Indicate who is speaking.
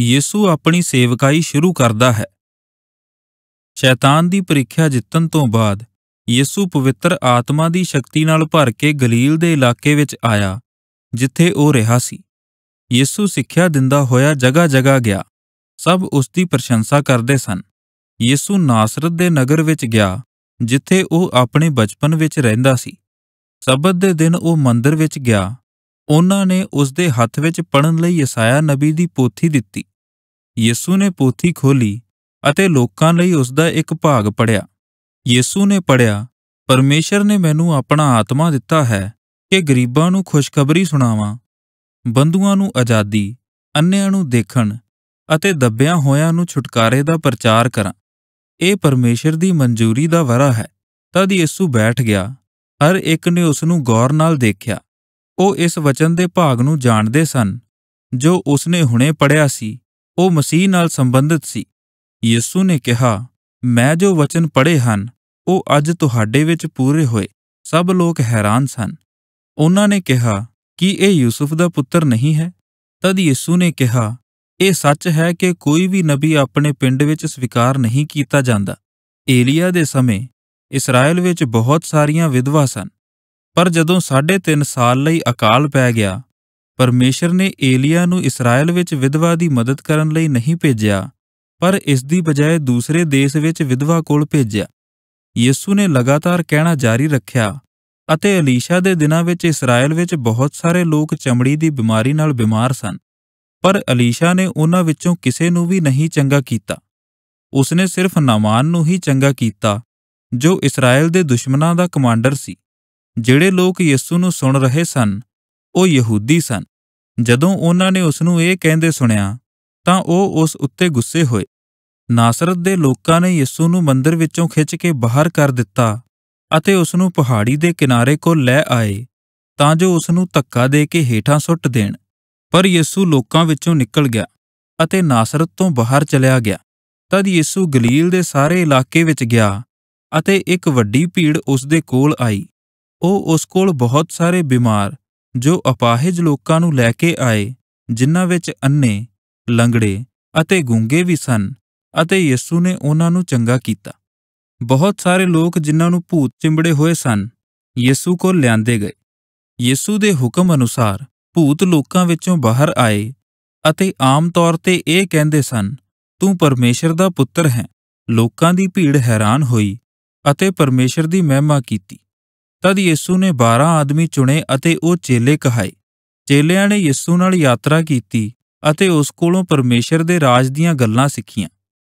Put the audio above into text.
Speaker 1: ਯਿਸੂ ਆਪਣੀ ਸੇਵਕਾਈ ਸ਼ੁਰੂ ਕਰਦਾ ਹੈ ਸ਼ੈਤਾਨ ਦੀ ਪ੍ਰੀਖਿਆ ਜਿੱਤਣ ਤੋਂ ਬਾਅਦ ਯਿਸੂ ਪਵਿੱਤਰ ਆਤਮਾ ਦੀ ਸ਼ਕਤੀ ਨਾਲ ਭਰ ਕੇ ਗਲੀਲ ਦੇ ਇਲਾਕੇ ਵਿੱਚ ਆਇਆ ਜਿੱਥੇ ਉਹ ਰਿਹਾ ਸੀ ਯਿਸੂ ਸਿੱਖਿਆ ਦਿੰਦਾ ਹੋਇਆ ਜਗਾ-ਜਗਾ ਗਿਆ ਸਭ ਉਸ ਦੀ ਪ੍ਰਸ਼ੰਸਾ ਕਰਦੇ ਸਨ ਯਿਸੂ ਨਾਸਰਤ ਦੇ ਨਗਰ ਵਿੱਚ ਗਿਆ ਜਿੱਥੇ ਉਹ ਆਪਣੇ ਬਚਪਨ ਵਿੱਚ ਰਹਿੰਦਾ ਸੀ ਸਬਤ ਦੇ ਦਿਨ ਉਹ ਮੰਦਰ ਵਿੱਚ ਗਿਆ ਉਹਨਾਂ ਨੇ ਉਸ ਦੇ ਹੱਥ ਵਿੱਚ ਪੜਨ ਲਈ ਯਸਾਇਆ ਨਬੀ ਦੀ ਪੋਥੀ ਦਿੱਤੀ ਯਿਸੂ ਨੇ ਪੋਥੀ ਖੋਲੀ ਅਤੇ ਲੋਕਾਂ ਲਈ ਉਸ ਦਾ ਇੱਕ ਭਾਗ ਪੜਿਆ ਯਿਸੂ ਨੇ ਪੜਿਆ ਪਰਮੇਸ਼ਰ ਨੇ ਮੈਨੂੰ ਆਪਣਾ ਆਤਮਾ ਦਿੱਤਾ ਹੈ ਕਿ ਗਰੀਬਾਂ ਨੂੰ ਖੁਸ਼ਖਬਰੀ ਸੁਣਾਵਾਂ ਬੰਦੂਆਂ ਨੂੰ ਆਜ਼ਾਦੀ ਅੰਨਿਆਂ ਨੂੰ ਦੇਖਣ ਅਤੇ ਦੱਬਿਆਂ ਹੋਇਆਂ ਨੂੰ ਛੁਟਕਾਰੇ ਦਾ ਪ੍ਰਚਾਰ ਕਰਾਂ ਇਹ ਪਰਮੇਸ਼ਰ ਦੀ ਮਨਜ਼ੂਰੀ ਦਾ ਵਰਾ ਹੈ ਤਦ ਯਿਸੂ ਬੈਠ ਗਿਆ ਹਰ ਇੱਕ ਨੇ ਉਸ ਨੂੰ ਗੌਰ ਨਾਲ ਦੇਖਿਆ ਉਹ ਇਸ ਵਚਨ ਦੇ ਭਾਗ ਨੂੰ ਜਾਣਦੇ ਸਨ ਜੋ ਉਸਨੇ ਹੁਣੇ ਪੜਿਆ ਸੀ ਉਹ ਮਸੀਹ ਨਾਲ ਸੰਬੰਧਿਤ ਸੀ ਯਿਸੂ ਨੇ ਕਿਹਾ ਮੈਂ ਜੋ ਵਚਨ ਪੜ੍ਹੇ ਹਨ ਉਹ ਅੱਜ ਤੁਹਾਡੇ ਵਿੱਚ ਪੂਰੇ ਹੋਏ ਸਭ ਲੋਕ ਹੈਰਾਨ ਸਨ ਉਹਨਾਂ ਨੇ ਕਿਹਾ ਕਿ ਇਹ ਯੂਸਫ ਦਾ ਪੁੱਤਰ ਨਹੀਂ ਹੈ ਤਦ ਯਿਸੂ ਨੇ ਕਿਹਾ ਇਹ ਸੱਚ ਹੈ ਕਿ ਕੋਈ ਵੀ ਨਬੀ ਆਪਣੇ ਪਿੰਡ ਵਿੱਚ ਸਵੀਕਾਰ ਨਹੀਂ ਕੀਤਾ ਜਾਂਦਾ ਏਲੀਆ ਦੇ ਸਮੇਂ ਇਸਰਾਇਲ ਵਿੱਚ ਬਹੁਤ ਸਾਰੀਆਂ ਵਿਧਵਾ ਸਨ ਪਰ ਜਦੋਂ 3.5 ਸਾਲ ਲਈ ਅਕਾਲ ਪੈ ਗਿਆ ਪਰਮੇਸ਼ਰ ਨੇ ਏਲੀਆ ਨੂੰ ਇਸਰਾਇਲ ਵਿੱਚ ਵਿਧਵਾ ਦੀ ਮਦਦ ਕਰਨ ਲਈ ਨਹੀਂ ਭੇਜਿਆ ਪਰ ਇਸ ਦੀ ਬਜਾਏ ਦੂਸਰੇ ਦੇਸ਼ ਵਿੱਚ ਵਿਧਵਾ ਕੋਲ ਭੇਜਿਆ ਯਿਸੂ ਨੇ ਲਗਾਤਾਰ ਕਹਿਣਾ ਜਾਰੀ ਰੱਖਿਆ ਅਤੇ ਅਲੀਸ਼ਾ ਦੇ ਦਿਨਾਂ ਵਿੱਚ ਇਸਰਾਇਲ ਵਿੱਚ ਬਹੁਤ ਸਾਰੇ ਲੋਕ ਚਮੜੀ ਦੀ ਬਿਮਾਰੀ ਨਾਲ ਬਿਮਾਰ ਸਨ ਪਰ ਅਲੀਸ਼ਾ ਨੇ ਉਹਨਾਂ ਵਿੱਚੋਂ ਕਿਸੇ ਨੂੰ ਵੀ ਨਹੀਂ ਚੰਗਾ ਕੀਤਾ ਉਸਨੇ ਸਿਰਫ ਨਾਮਾਨ ਨੂੰ ਹੀ ਚੰਗਾ ਕੀਤਾ ਜੋ ਇਸਰਾਇਲ ਦੇ ਦੁਸ਼ਮਨਾਂ ਦਾ ਕਮਾਂਡਰ ਸੀ ਜਿਹੜੇ ਲੋਕ ਯਿਸੂ ਨੂੰ ਸੁਣ ਰਹੇ ਸਨ ਉਹ ਯਹੂਦੀ ਸਨ ਜਦੋਂ ਉਹਨਾਂ ਨੇ ਉਸ ਨੂੰ ਇਹ ਕਹਿੰਦੇ ਸੁਣਿਆ ਤਾਂ ਉਹ ਉਸ ਉੱਤੇ ਗੁੱਸੇ ਹੋਏ ਨਾਸਰਤ ਦੇ ਲੋਕਾਂ ਨੇ ਯਿਸੂ ਨੂੰ ਮੰਦਰ ਵਿੱਚੋਂ ਖਿੱਚ ਕੇ ਬਾਹਰ ਕਰ ਦਿੱਤਾ ਅਤੇ ਉਸ ਨੂੰ ਪਹਾੜੀ ਦੇ ਕਿਨਾਰੇ ਕੋਲ ਲੈ ਆਏ ਤਾਂ ਜੋ ਉਸ ਨੂੰ ਧੱਕਾ ਦੇ ਕੇ ਹੇਠਾਂ ਸੁੱਟ ਦੇਣ ਪਰ ਯਿਸੂ ਲੋਕਾਂ ਵਿੱਚੋਂ ਨਿਕਲ ਗਿਆ ਅਤੇ ਨਾਸਰਤ ਤੋਂ ਬਾਹਰ ਚਲਿਆ ਗਿਆ ਤਦ ਯਿਸੂ ਗਲੀਲ ਦੇ ਸਾਰੇ ਇਲਾਕੇ ਵਿੱਚ ਗਿਆ ਅਤੇ ਇੱਕ ਵੱਡੀ ਭੀੜ ਉਸ ਦੇ ਕੋਲ ਆਈ ਉਹ ਉਸ ਕੋਲ ਬਹੁਤ ਸਾਰੇ ਬਿਮਾਰ ਜੋ ਅਪਾਹਜ ਲੋਕਾਂ ਨੂੰ ਲੈ ਕੇ ਆਏ ਜਿਨ੍ਹਾਂ ਵਿੱਚ ਅੰਨੇ ਲੰਗੜੇ ਅਤੇ ਗੁੰਗੇ ਵੀ ਸਨ ਅਤੇ ਯਿਸੂ ਨੇ ਉਹਨਾਂ ਨੂੰ ਚੰਗਾ ਕੀਤਾ ਬਹੁਤ ਸਾਰੇ ਲੋਕ ਜਿਨ੍ਹਾਂ ਨੂੰ ਭੂਤ ਚਿੰਬੜੇ ਹੋਏ ਸਨ ਯਿਸੂ ਕੋਲ ਲਿਆਂਦੇ ਗਏ ਯਿਸੂ ਦੇ ਹੁਕਮ ਅਨੁਸਾਰ ਭੂਤ ਲੋਕਾਂ ਵਿੱਚੋਂ ਬਾਹਰ ਆਏ ਅਤੇ ਆਮ ਤੌਰ ਤੇ ਇਹ ਕਹਿੰਦੇ ਸਨ ਤੂੰ ਪਰਮੇਸ਼ਰ ਦਾ ਪੁੱਤਰ ਹੈ ਲੋਕਾਂ ਦੀ ਭੀੜ ਹੈਰਾਨ ਹੋਈ ਅਤੇ ਪਰਮੇਸ਼ਰ ਦੀ ਮਹਿਮਾ ਕੀਤੀ ਤਦ ਯਿਸੂ ਨੇ 12 ਆਦਮੀ ਚੁਣੇ ਅਤੇ ਉਹ ਚੇਲੇ ਕਹਾਏ ਚੇਲਿਆਂ ਨੇ ਯਿਸੂ ਨਾਲ ਯਾਤਰਾ ਕੀਤੀ ਅਤੇ ਉਸ ਕੋਲੋਂ ਪਰਮੇਸ਼ਰ ਦੇ ਰਾਜ ਦੀਆਂ ਗੱਲਾਂ ਸਿੱਖੀਆਂ